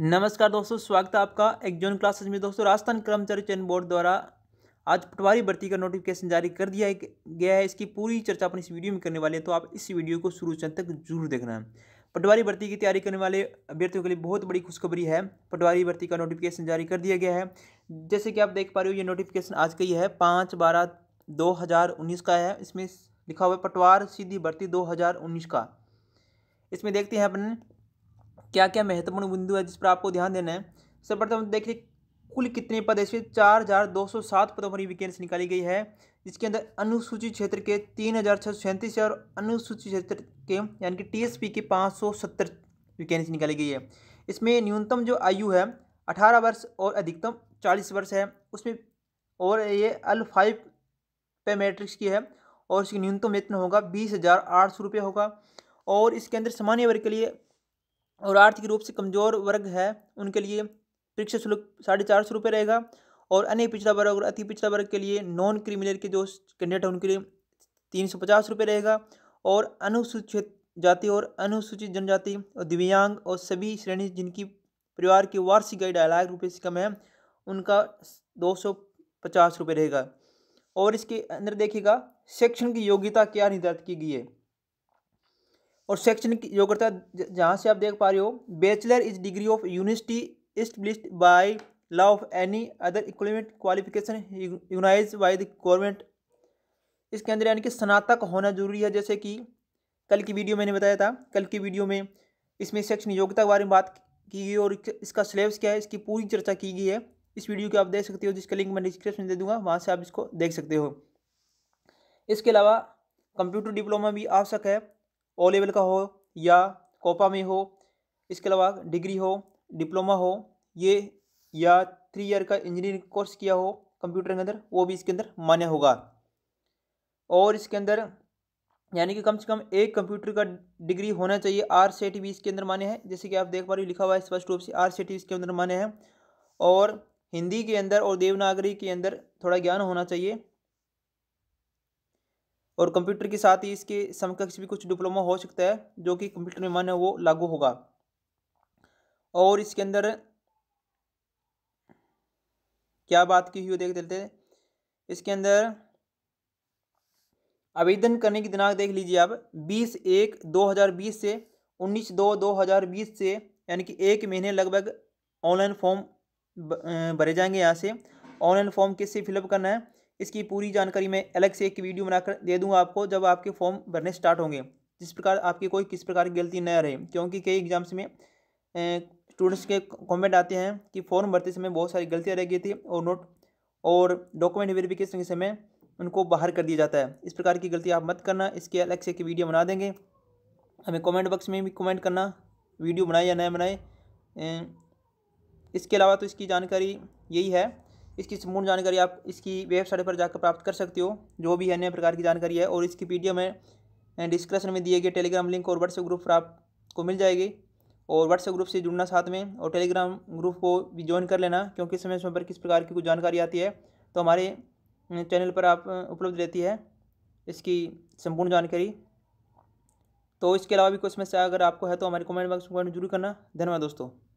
नमस्कार दोस्तों स्वागत है आपका एक एग्जॉन क्लासेज में दोस्तों राजस्थान कर्मचारी चयन बोर्ड द्वारा आज पटवारी भर्ती का नोटिफिकेशन जारी कर दिया गया है इसकी पूरी चर्चा अपन इस वीडियो में करने वाले हैं तो आप इस वीडियो को शुरू से तक जरूर देखना पटवारी भर्ती की तैयारी करने वाले अभ्यर्थियों के लिए बहुत बड़ी खुशखबरी है पटवारी भर्ती का नोटिफिकेशन जारी कर दिया गया है जैसे कि आप देख पा रहे हो ये नोटिफिकेशन आज का ही है पाँच बारह दो हज़ार उन्नीस का है इसमें लिखा हुआ है पटवार सीधी भर्ती दो हज़ार उन्नीस का इसमें देखते हैं अपन क्या क्या महत्वपूर्ण बिंदु है जिस पर आपको ध्यान देना है सर्वप्रथम देखिए कुल कितने पद इसमें चार हज़ार दो सौ सात पदों पर वैकेंसी निकाली गई है जिसके अंदर अनुसूचित क्षेत्र के तीन हज़ार छः सौ सैंतीस और अनुसूचित क्षेत्र के यानी कि टीएसपी के पाँच सौ सत्तर वैकेंसी निकाली गई है इसमें न्यूनतम जो आयु है अठारह वर्ष और अधिकतम चालीस वर्ष है उसमें और ये अल फाइव पे मैट्रिक्स की है और इसकी न्यूनतम वेतन होगा बीस हज़ार आठ सौ रुपये होगा और इसके अंदर सामान्य वर्ग के लिए और आर्थिक रूप से कमज़ोर वर्ग है उनके लिए परीक्षा शुल्क साढ़े चार सौ रुपये रहेगा और अन्य पिछड़ा वर्ग और अति पिछड़ा वर्ग के लिए नॉन क्रिमिनल के जो कैंडिडेट हैं उनके लिए तीन सौ पचास रुपये रहेगा और अनुसूचित जाति और अनुसूचित जनजाति और दिव्यांग और सभी श्रेणी जिनकी परिवार की वार्षिक आय ढाई लाख रुपये से कम है उनका दो सौ पचास रुपये रहेगा और इसके अंदर देखिएगा शिक्षण की योग्यता क्या निर्धारित की गई है और शैक्षणिक योग्यता जहाँ से आप देख पा रहे हो bachelor is degree of university established by law of any other equivalent qualification यूनाइज बाय द गवर्नमेंट इसके अंदर यानी कि स्नातक होना जरूरी है जैसे कि कल की वीडियो मैंने बताया था कल की वीडियो में इसमें शैक्षणिक योग्यता के बारे में बात की गई और इसका सिलेबस क्या है इसकी पूरी चर्चा की गई है इस वीडियो को आप देख सकते हो जिसका लिंक मैं डिस्क्रिप्शन में दे दूंगा वहाँ से आप इसको देख सकते हो इसके अलावा कंप्यूटर डिप्लोमा भी आवश्यक है ओ लेवल का हो या कोपा में हो इसके अलावा डिग्री हो डिप्लोमा हो ये या थ्री ईयर का इंजीनियरिंग कोर्स किया हो कंप्यूटर के अंदर वो भी इसके अंदर मान्य होगा और इसके अंदर यानी कि कम से कम एक कंप्यूटर का डिग्री होना चाहिए आर सेट भी इसके अंदर मान्य है जैसे कि आप देख पा रहे हो लिखा हुआ है स्पष्ट रूप से आर सी टी इसके अंदर मान्य है और हिंदी के अंदर और देवनागरी के अंदर थोड़ा ज्ञान होना चाहिए और कंप्यूटर के साथ ही इसके समकक्ष भी कुछ डिप्लोमा हो सकता है जो कि कंप्यूटर में मन है वो लागू होगा और इसके अंदर क्या बात की हुई देख देते इसके अंदर आवेदन करने की दिनांक देख लीजिए आप 20 एक 2020 से 19 दो 2020 से यानी कि एक महीने लगभग ऑनलाइन फॉर्म भरे जाएंगे यहाँ से ऑनलाइन फॉर्म किससे फिलअप करना है इसकी पूरी जानकारी मैं अलग से एक वीडियो बनाकर दे दूँगा आपको जब आपके फॉर्म भरने स्टार्ट होंगे जिस प्रकार आपकी कोई किस प्रकार की गलती न रहे क्योंकि कई एग्ज़ाम्स में स्टूडेंट्स के कमेंट आते हैं कि फॉर्म भरते समय बहुत सारी गलतियाँ रह गई थी और नोट और डॉक्यूमेंट वेरिफिकेशन के समय उनको बाहर कर दिया जाता है इस प्रकार की गलती आप मत करना इसके अलग से एक वीडियो बना देंगे हमें कमेंट बॉक्स में भी कमेंट करना वीडियो बनाए या न बनाए इसके अलावा तो इसकी जानकारी यही है इसकी संपूर्ण जानकारी आप इसकी वेबसाइट पर जाकर प्राप्त कर सकते हो जो भी अन्य प्रकार की जानकारी है और इसकी पी में डिस्क्रिप्शन में दिए गए टेलीग्राम लिंक और व्हाट्सएप ग्रुप पर आपको मिल जाएगी और व्हाट्सएप ग्रुप से जुड़ना साथ में और टेलीग्राम ग्रुप को भी ज्वाइन कर लेना क्योंकि समय समय पर किस प्रकार की कुछ जानकारी आती है तो हमारे चैनल पर आप उपलब्ध रहती है इसकी संपूर्ण जानकारी तो इसके अलावा भी कुछ समस्या अगर आपको है तो हमारे कमेंट बॉक्स में जरूर करना धन्यवाद दोस्तों